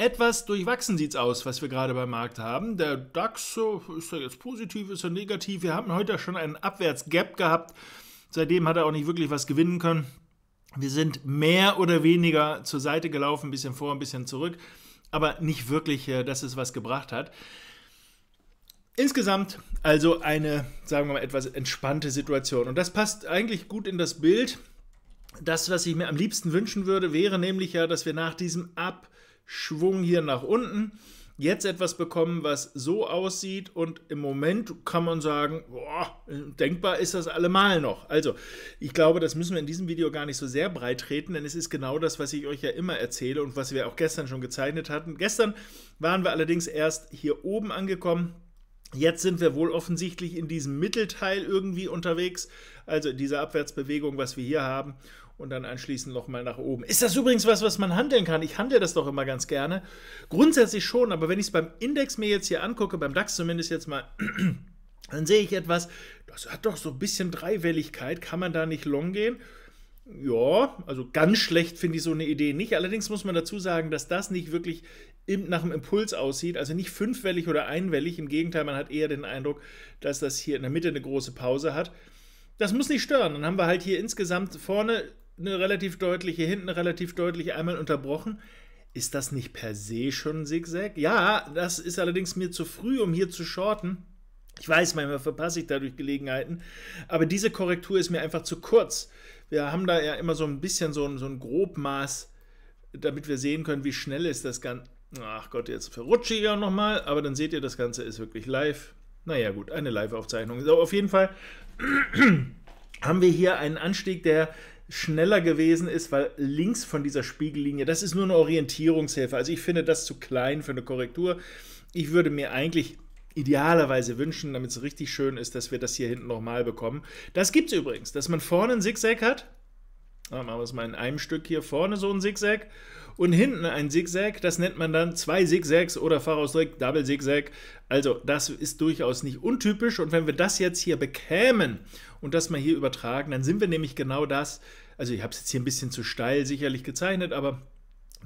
Etwas durchwachsen sieht es aus, was wir gerade beim Markt haben. Der DAX, ist er jetzt positiv, ist er negativ? Wir haben heute schon einen Abwärtsgap gehabt. Seitdem hat er auch nicht wirklich was gewinnen können. Wir sind mehr oder weniger zur Seite gelaufen, ein bisschen vor, ein bisschen zurück, aber nicht wirklich, äh, dass es was gebracht hat. Insgesamt also eine, sagen wir mal, etwas entspannte Situation. Und das passt eigentlich gut in das Bild. Das, was ich mir am liebsten wünschen würde, wäre nämlich ja, dass wir nach diesem Ab Schwung hier nach unten. Jetzt etwas bekommen, was so aussieht und im Moment kann man sagen, boah, denkbar ist das allemal noch. Also, ich glaube, das müssen wir in diesem Video gar nicht so sehr breit treten, denn es ist genau das, was ich euch ja immer erzähle und was wir auch gestern schon gezeichnet hatten. Gestern waren wir allerdings erst hier oben angekommen Jetzt sind wir wohl offensichtlich in diesem Mittelteil irgendwie unterwegs, also in dieser Abwärtsbewegung, was wir hier haben, und dann anschließend nochmal nach oben. Ist das übrigens was, was man handeln kann? Ich handle das doch immer ganz gerne. Grundsätzlich schon, aber wenn ich es beim Index mir jetzt hier angucke, beim DAX zumindest jetzt mal, dann sehe ich etwas, das hat doch so ein bisschen Dreiwelligkeit. Kann man da nicht long gehen? ja, also ganz schlecht finde ich so eine Idee nicht. Allerdings muss man dazu sagen, dass das nicht wirklich nach einem Impuls aussieht, also nicht fünfwellig oder einwellig. Im Gegenteil, man hat eher den Eindruck, dass das hier in der Mitte eine große Pause hat. Das muss nicht stören. Dann haben wir halt hier insgesamt vorne eine relativ deutliche, hinten relativ deutlich einmal unterbrochen. Ist das nicht per se schon ein Zigzag? Ja, das ist allerdings mir zu früh, um hier zu shorten. Ich weiß, manchmal verpasse ich dadurch Gelegenheiten, aber diese Korrektur ist mir einfach zu kurz wir haben da ja immer so ein bisschen so ein, so ein Grobmaß, damit wir sehen können, wie schnell ist das Ganze. Ach Gott, jetzt verrutsche ich ja nochmal, aber dann seht ihr, das Ganze ist wirklich live. Naja, gut, eine Live-Aufzeichnung. So, auf jeden Fall haben wir hier einen Anstieg, der schneller gewesen ist, weil links von dieser Spiegellinie, das ist nur eine Orientierungshilfe. Also ich finde das zu klein für eine Korrektur. Ich würde mir eigentlich idealerweise wünschen, damit es richtig schön ist, dass wir das hier hinten nochmal bekommen. Das gibt es übrigens, dass man vorne ein Zigzag hat. Ah, machen wir es mal in einem Stück hier vorne so ein Zigzag und hinten ein Zigzag. Das nennt man dann zwei Zigzags oder Fachausdruck Double Zigzag. Also das ist durchaus nicht untypisch. Und wenn wir das jetzt hier bekämen und das mal hier übertragen, dann sind wir nämlich genau das. Also ich habe es jetzt hier ein bisschen zu steil sicherlich gezeichnet, aber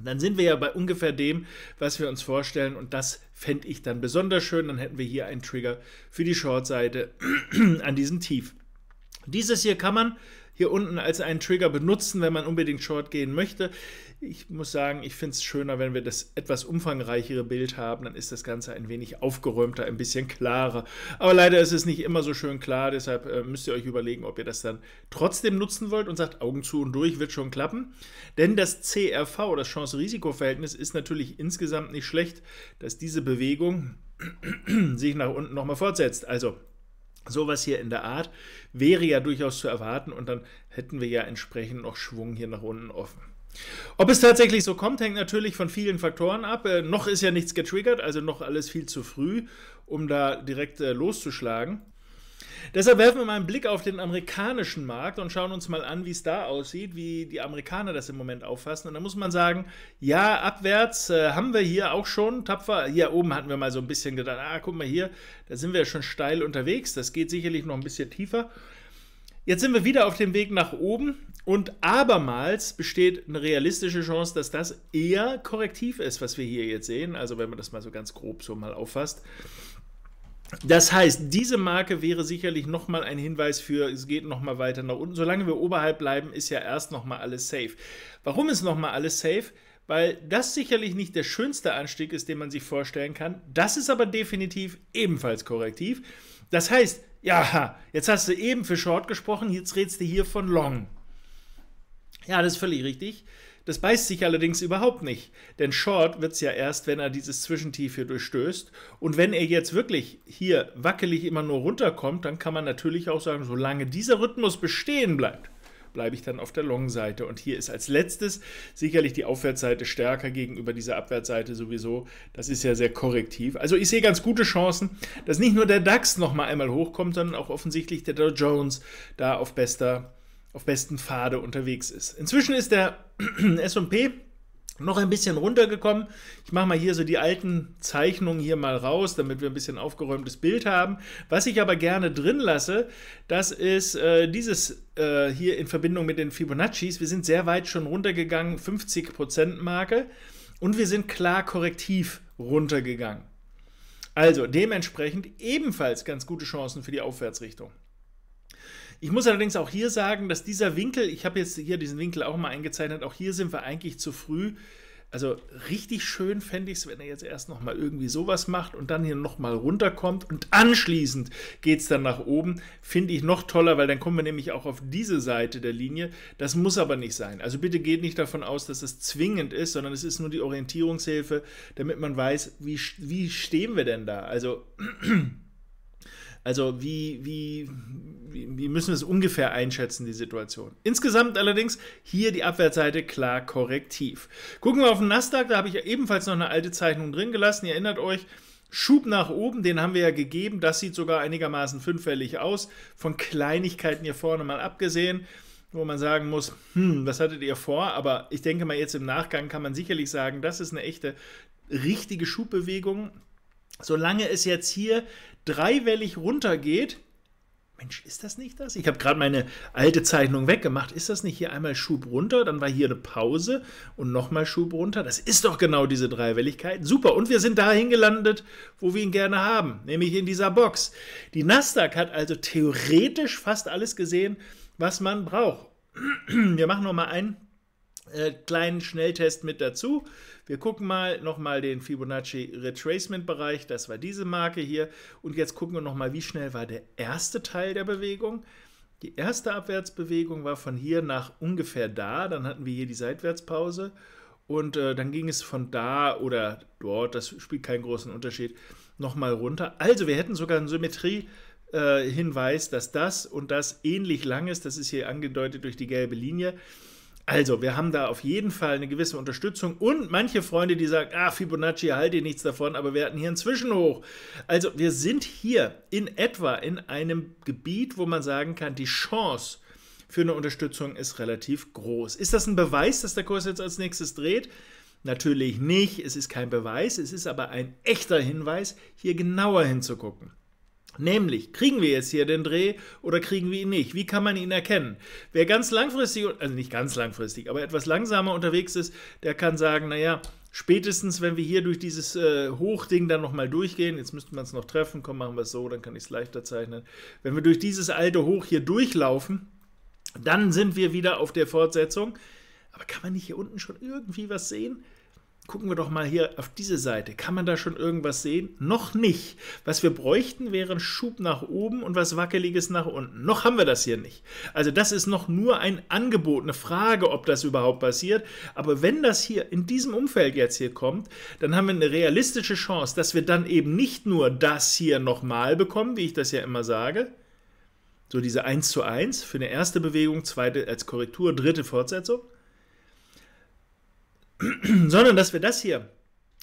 dann sind wir ja bei ungefähr dem, was wir uns vorstellen und das fände ich dann besonders schön. Dann hätten wir hier einen Trigger für die Shortseite an diesem Tief. Dieses hier kann man hier unten als einen Trigger benutzen, wenn man unbedingt Short gehen möchte. Ich muss sagen, ich finde es schöner, wenn wir das etwas umfangreichere Bild haben, dann ist das Ganze ein wenig aufgeräumter, ein bisschen klarer. Aber leider ist es nicht immer so schön klar, deshalb äh, müsst ihr euch überlegen, ob ihr das dann trotzdem nutzen wollt und sagt, Augen zu und durch, wird schon klappen. Denn das CRV, das Chance-Risiko-Verhältnis, ist natürlich insgesamt nicht schlecht, dass diese Bewegung sich nach unten nochmal fortsetzt. Also Sowas hier in der Art wäre ja durchaus zu erwarten und dann hätten wir ja entsprechend noch Schwung hier nach unten offen. Ob es tatsächlich so kommt, hängt natürlich von vielen Faktoren ab. Äh, noch ist ja nichts getriggert, also noch alles viel zu früh, um da direkt äh, loszuschlagen. Deshalb werfen wir mal einen Blick auf den amerikanischen Markt und schauen uns mal an, wie es da aussieht, wie die Amerikaner das im Moment auffassen. Und da muss man sagen, ja, abwärts äh, haben wir hier auch schon tapfer. Hier oben hatten wir mal so ein bisschen gedacht, ah, guck mal hier, da sind wir schon steil unterwegs. Das geht sicherlich noch ein bisschen tiefer. Jetzt sind wir wieder auf dem Weg nach oben und abermals besteht eine realistische Chance, dass das eher korrektiv ist, was wir hier jetzt sehen. Also wenn man das mal so ganz grob so mal auffasst. Das heißt, diese Marke wäre sicherlich nochmal ein Hinweis für, es geht nochmal weiter nach unten. Solange wir oberhalb bleiben, ist ja erst nochmal alles safe. Warum ist nochmal alles safe? Weil das sicherlich nicht der schönste Anstieg ist, den man sich vorstellen kann. Das ist aber definitiv ebenfalls korrektiv. Das heißt, ja, jetzt hast du eben für Short gesprochen, jetzt redest du hier von Long. Ja, das ist völlig richtig. Das beißt sich allerdings überhaupt nicht, denn Short wird es ja erst, wenn er dieses Zwischentief hier durchstößt. Und wenn er jetzt wirklich hier wackelig immer nur runterkommt, dann kann man natürlich auch sagen, solange dieser Rhythmus bestehen bleibt, bleibe ich dann auf der Long-Seite. Und hier ist als letztes sicherlich die Aufwärtsseite stärker gegenüber dieser Abwärtsseite sowieso. Das ist ja sehr korrektiv. Also ich sehe ganz gute Chancen, dass nicht nur der DAX nochmal einmal hochkommt, sondern auch offensichtlich der Dow Jones da auf bester auf besten Pfade unterwegs ist. Inzwischen ist der SP noch ein bisschen runtergekommen. Ich mache mal hier so die alten Zeichnungen hier mal raus, damit wir ein bisschen aufgeräumtes Bild haben. Was ich aber gerne drin lasse, das ist äh, dieses äh, hier in Verbindung mit den Fibonaccis. Wir sind sehr weit schon runtergegangen, 50% Marke. Und wir sind klar korrektiv runtergegangen. Also dementsprechend ebenfalls ganz gute Chancen für die Aufwärtsrichtung. Ich muss allerdings auch hier sagen, dass dieser Winkel, ich habe jetzt hier diesen Winkel auch mal eingezeichnet, auch hier sind wir eigentlich zu früh. Also richtig schön fände ich es, wenn er jetzt erst nochmal irgendwie sowas macht und dann hier nochmal runterkommt und anschließend geht es dann nach oben. Finde ich noch toller, weil dann kommen wir nämlich auch auf diese Seite der Linie. Das muss aber nicht sein. Also bitte geht nicht davon aus, dass das zwingend ist, sondern es ist nur die Orientierungshilfe, damit man weiß, wie, wie stehen wir denn da. Also, also wie, wie, wie müssen wir es ungefähr einschätzen, die Situation. Insgesamt allerdings hier die Abwärtsseite klar korrektiv. Gucken wir auf den Nasdaq, da habe ich ebenfalls noch eine alte Zeichnung drin gelassen. Ihr erinnert euch, Schub nach oben, den haben wir ja gegeben. Das sieht sogar einigermaßen fünffällig aus. Von Kleinigkeiten hier vorne mal abgesehen, wo man sagen muss, hm, was hattet ihr vor? Aber ich denke mal, jetzt im Nachgang kann man sicherlich sagen, das ist eine echte, richtige Schubbewegung. Solange es jetzt hier dreiwellig runtergeht, Mensch, ist das nicht das? Ich habe gerade meine alte Zeichnung weggemacht. Ist das nicht hier einmal Schub runter, dann war hier eine Pause und nochmal Schub runter? Das ist doch genau diese Dreiwelligkeit. Super. Und wir sind dahin gelandet, wo wir ihn gerne haben, nämlich in dieser Box. Die Nasdaq hat also theoretisch fast alles gesehen, was man braucht. Wir machen nochmal einen äh, kleinen Schnelltest mit dazu. Wir gucken mal nochmal den Fibonacci Retracement Bereich, das war diese Marke hier. Und jetzt gucken wir nochmal, wie schnell war der erste Teil der Bewegung. Die erste Abwärtsbewegung war von hier nach ungefähr da, dann hatten wir hier die Seitwärtspause. Und äh, dann ging es von da oder dort, das spielt keinen großen Unterschied, nochmal runter. Also wir hätten sogar einen Symmetriehinweis, äh, dass das und das ähnlich lang ist. Das ist hier angedeutet durch die gelbe Linie. Also, wir haben da auf jeden Fall eine gewisse Unterstützung und manche Freunde, die sagen, ah, Fibonacci, ihr nichts davon, aber wir hatten hier einen Zwischenhoch. Also, wir sind hier in etwa in einem Gebiet, wo man sagen kann, die Chance für eine Unterstützung ist relativ groß. Ist das ein Beweis, dass der Kurs jetzt als nächstes dreht? Natürlich nicht, es ist kein Beweis, es ist aber ein echter Hinweis, hier genauer hinzugucken. Nämlich, kriegen wir jetzt hier den Dreh oder kriegen wir ihn nicht? Wie kann man ihn erkennen? Wer ganz langfristig, also nicht ganz langfristig, aber etwas langsamer unterwegs ist, der kann sagen, naja, spätestens wenn wir hier durch dieses äh, Hochding dann nochmal durchgehen, jetzt müsste man es noch treffen, komm, machen wir es so, dann kann ich es leichter zeichnen. Wenn wir durch dieses alte Hoch hier durchlaufen, dann sind wir wieder auf der Fortsetzung. Aber kann man nicht hier unten schon irgendwie was sehen? Gucken wir doch mal hier auf diese Seite. Kann man da schon irgendwas sehen? Noch nicht. Was wir bräuchten, wäre ein Schub nach oben und was Wackeliges nach unten. Noch haben wir das hier nicht. Also das ist noch nur ein Angebot, eine Frage, ob das überhaupt passiert. Aber wenn das hier in diesem Umfeld jetzt hier kommt, dann haben wir eine realistische Chance, dass wir dann eben nicht nur das hier nochmal bekommen, wie ich das ja immer sage, so diese 1 zu 1 für eine erste Bewegung, zweite als Korrektur, dritte Fortsetzung, sondern dass wir das hier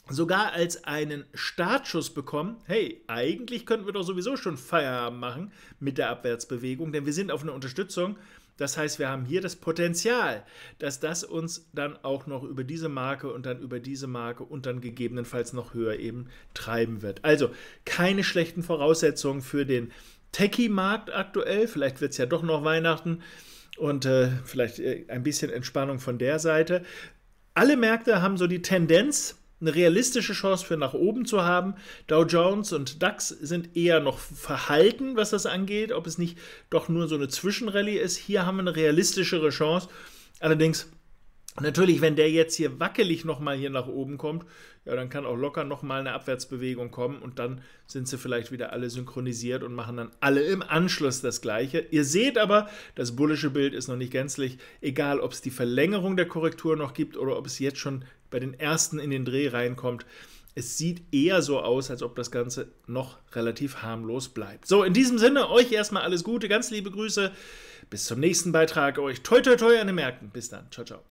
sogar als einen Startschuss bekommen, hey, eigentlich könnten wir doch sowieso schon Feierabend machen mit der Abwärtsbewegung, denn wir sind auf einer Unterstützung. Das heißt, wir haben hier das Potenzial, dass das uns dann auch noch über diese Marke und dann über diese Marke und dann gegebenenfalls noch höher eben treiben wird. Also keine schlechten Voraussetzungen für den Techie-Markt aktuell. Vielleicht wird es ja doch noch Weihnachten und äh, vielleicht äh, ein bisschen Entspannung von der Seite alle Märkte haben so die Tendenz, eine realistische Chance für nach oben zu haben. Dow Jones und DAX sind eher noch verhalten, was das angeht, ob es nicht doch nur so eine Zwischenrallye ist. Hier haben wir eine realistischere Chance. Allerdings Natürlich, wenn der jetzt hier wackelig nochmal hier nach oben kommt, ja, dann kann auch locker nochmal eine Abwärtsbewegung kommen und dann sind sie vielleicht wieder alle synchronisiert und machen dann alle im Anschluss das Gleiche. Ihr seht aber, das bullische Bild ist noch nicht gänzlich, egal ob es die Verlängerung der Korrektur noch gibt oder ob es jetzt schon bei den ersten in den Dreh reinkommt. Es sieht eher so aus, als ob das Ganze noch relativ harmlos bleibt. So, in diesem Sinne, euch erstmal alles Gute, ganz liebe Grüße. Bis zum nächsten Beitrag. Euch toi toi toi an den Märkten. Bis dann. Ciao, ciao.